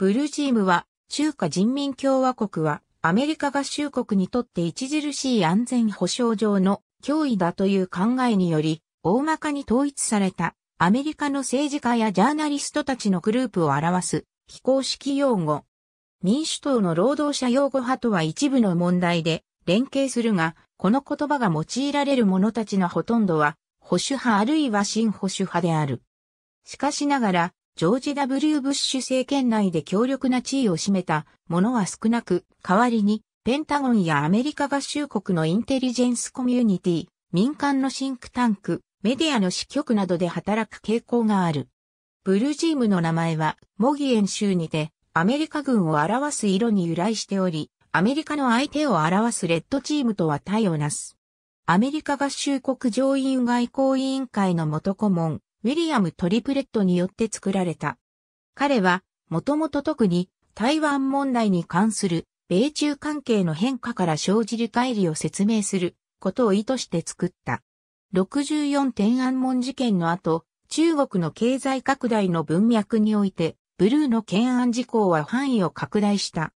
ブルージームは、中華人民共和国は、アメリカ合衆国にとって著しい安全保障上の脅威だという考えにより、大まかに統一されたアメリカの政治家やジャーナリストたちのグループを表す非公式用語。民主党の労働者擁護派とは一部の問題で連携するが、この言葉が用いられる者たちのほとんどは保守派あるいは新保守派である。しかしながら、ジョージ・ W・ ブッシュ政権内で強力な地位を占めたものは少なく、代わりに、ペンタゴンやアメリカ合衆国のインテリジェンスコミュニティ、民間のシンクタンク、メディアの支局などで働く傾向がある。ブルージームの名前は、モギエン州にて、アメリカ軍を表す色に由来しており、アメリカの相手を表すレッドチームとは対をなす。アメリカ合衆国上院外交委員会の元顧問、ウィリアム・トリプレットによって作られた。彼は、もともと特に台湾問題に関する米中関係の変化から生じる乖離を説明することを意図して作った。64天安門事件の後、中国の経済拡大の文脈において、ブルーの懸案事項は範囲を拡大した。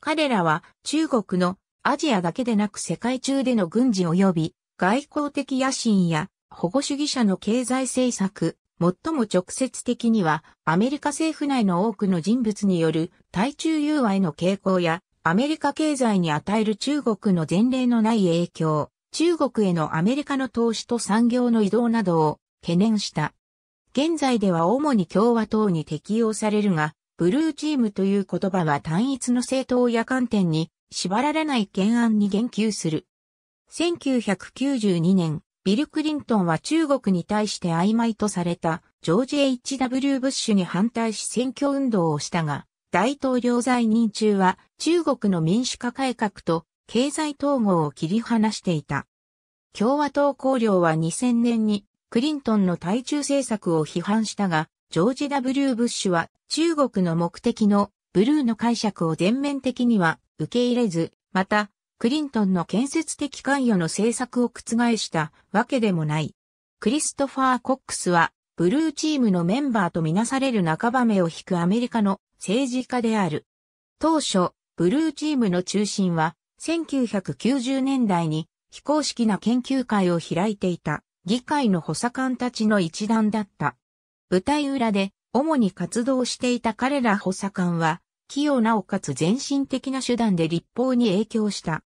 彼らは中国のアジアだけでなく世界中での軍事及び外交的野心や保護主義者の経済政策、最も直接的にはアメリカ政府内の多くの人物による対中和への傾向やアメリカ経済に与える中国の前例のない影響、中国へのアメリカの投資と産業の移動などを懸念した。現在では主に共和党に適用されるが、ブルーチームという言葉は単一の政党や観点に縛られない懸案に言及する。1992年、ビル・クリントンは中国に対して曖昧とされたジョージ・ H.W. ブッシュに反対し選挙運動をしたが、大統領在任中は中国の民主化改革と経済統合を切り離していた。共和党綱領は2000年にクリントンの対中政策を批判したが、ジョージ・ W・ ブッシュは中国の目的のブルーの解釈を全面的には受け入れず、またクリントンの建設的関与の政策を覆したわけでもない。クリストファー・コックスは、ブルーチームのメンバーとみなされる半ば目を引くアメリカの政治家である。当初、ブルーチームの中心は、1990年代に非公式な研究会を開いていた議会の補佐官たちの一団だった。舞台裏で主に活動していた彼ら補佐官は、器用なおかつ全身的な手段で立法に影響した。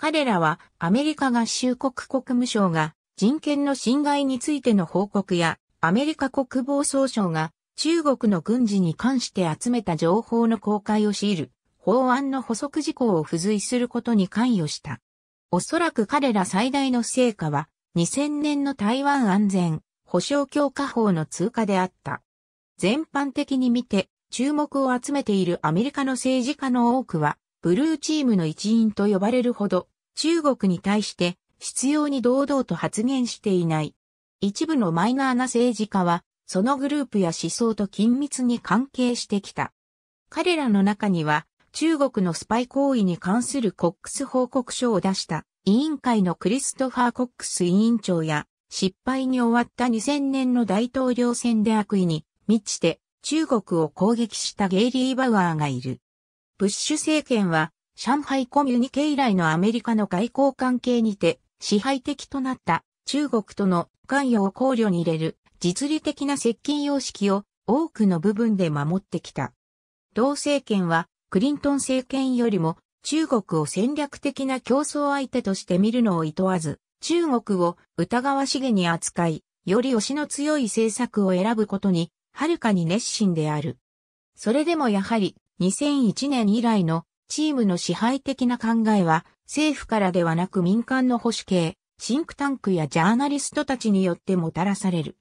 彼らはアメリカ合衆国国務省が人権の侵害についての報告やアメリカ国防総省が中国の軍事に関して集めた情報の公開を強いる法案の補足事項を付随することに関与した。おそらく彼ら最大の成果は2000年の台湾安全保障強化法の通過であった。全般的に見て注目を集めているアメリカの政治家の多くはブルーチームの一員と呼ばれるほど、中国に対して必要に堂々と発言していない。一部のマイナーな政治家は、そのグループや思想と緊密に関係してきた。彼らの中には、中国のスパイ行為に関するコックス報告書を出した委員会のクリストファー・コックス委員長や、失敗に終わった2000年の大統領選で悪意に満ちて中国を攻撃したゲイリー・バウアーがいる。ブッシュ政権は、上海コミュニケ以来のアメリカの外交関係にて、支配的となった中国との関与を考慮に入れる実利的な接近様式を多くの部分で守ってきた。同政権はクリントン政権よりも中国を戦略的な競争相手として見るのを厭わず、中国を疑わしげに扱い、より推しの強い政策を選ぶことに、はるかに熱心である。それでもやはり2001年以来のチームの支配的な考えは政府からではなく民間の保守系、シンクタンクやジャーナリストたちによってもたらされる。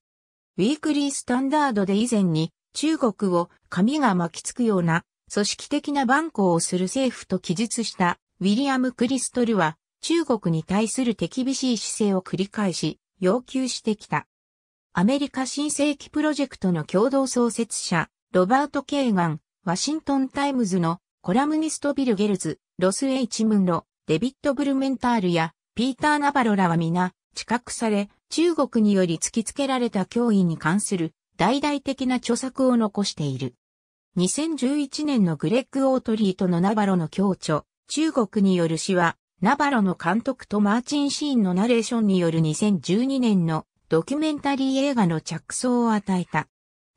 ウィークリースタンダードで以前に中国を紙が巻きつくような組織的な蛮行をする政府と記述したウィリアム・クリストルは中国に対する手厳しい姿勢を繰り返し要求してきた。アメリカ新世紀プロジェクトの共同創設者ロバート・ケーガン、ワシントンタイムズのコラムニストビル・ゲルズ、ロス・エイチ・ムンロ、デビット・ブルメンタールやピーター・ナバロらは皆、知覚され、中国により突きつけられた脅威に関する大々的な著作を残している。2011年のグレッグ・オートリーとのナバロの共著、中国による詩は、ナバロの監督とマーチン・シーンのナレーションによる2012年のドキュメンタリー映画の着想を与えた。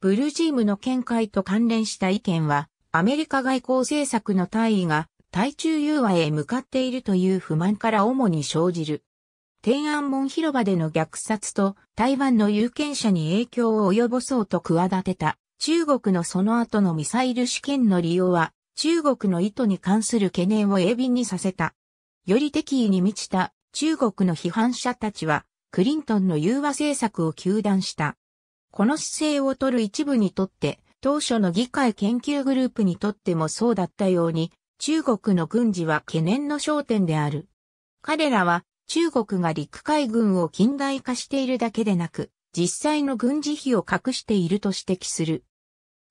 ブルージームの見解と関連した意見は、アメリカ外交政策の大意が対中融和へ向かっているという不満から主に生じる。天安門広場での虐殺と台湾の有権者に影響を及ぼそうと企てた中国のその後のミサイル試験の利用は中国の意図に関する懸念を鋭敏にさせた。より敵意に満ちた中国の批判者たちはクリントンの融和政策を求断した。この姿勢をとる一部にとって、当初の議会研究グループにとってもそうだったように、中国の軍事は懸念の焦点である。彼らは中国が陸海軍を近代化しているだけでなく、実際の軍事費を隠していると指摘する。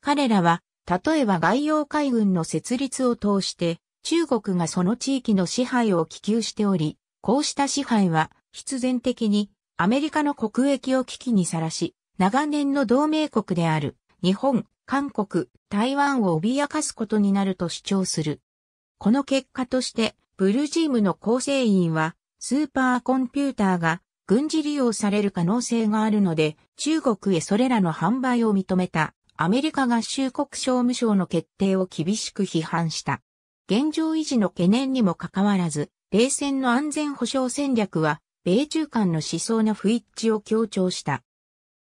彼らは、例えば外洋海軍の設立を通して、中国がその地域の支配を希求しており、こうした支配は必然的にアメリカの国益を危機にさらし、長年の同盟国である日本、韓国、台湾を脅かすことになると主張する。この結果として、ブルジームの構成員は、スーパーコンピューターが軍事利用される可能性があるので、中国へそれらの販売を認めた、アメリカ合衆国商務省の決定を厳しく批判した。現状維持の懸念にもかかわらず、冷戦の安全保障戦略は、米中間の思想の不一致を強調した。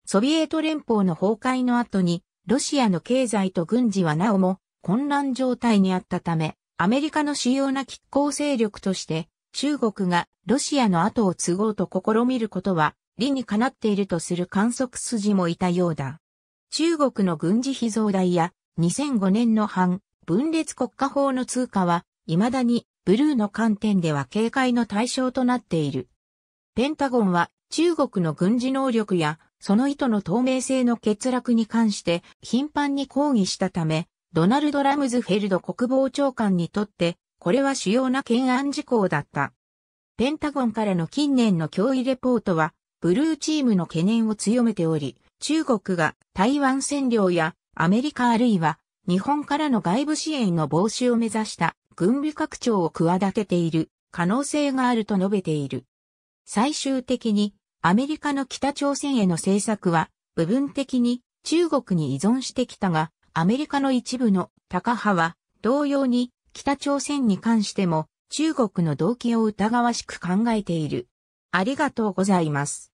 ソビエト連邦の崩壊の後に、ロシアの経済と軍事はなおも混乱状態にあったため、アメリカの主要な拮抗勢力として、中国がロシアの後を継ごうと試みることは、理にかなっているとする観測筋もいたようだ。中国の軍事費増大や、2005年の反分裂国家法の通過は、未だにブルーの観点では警戒の対象となっている。ペンタゴンは中国の軍事能力やその意図の透明性の欠落に関して頻繁に抗議したため、ドナルド・ラムズフェルド国防長官にとって、これは主要な懸案事項だった。ペンタゴンからの近年の脅威レポートは、ブルーチームの懸念を強めており、中国が台湾占領やアメリカあるいは日本からの外部支援の防止を目指した軍備拡張を企てている可能性があると述べている。最終的にアメリカの北朝鮮への政策は部分的に中国に依存してきたが、アメリカの一部の高派は同様に北朝鮮に関しても中国の動機を疑わしく考えている。ありがとうございます。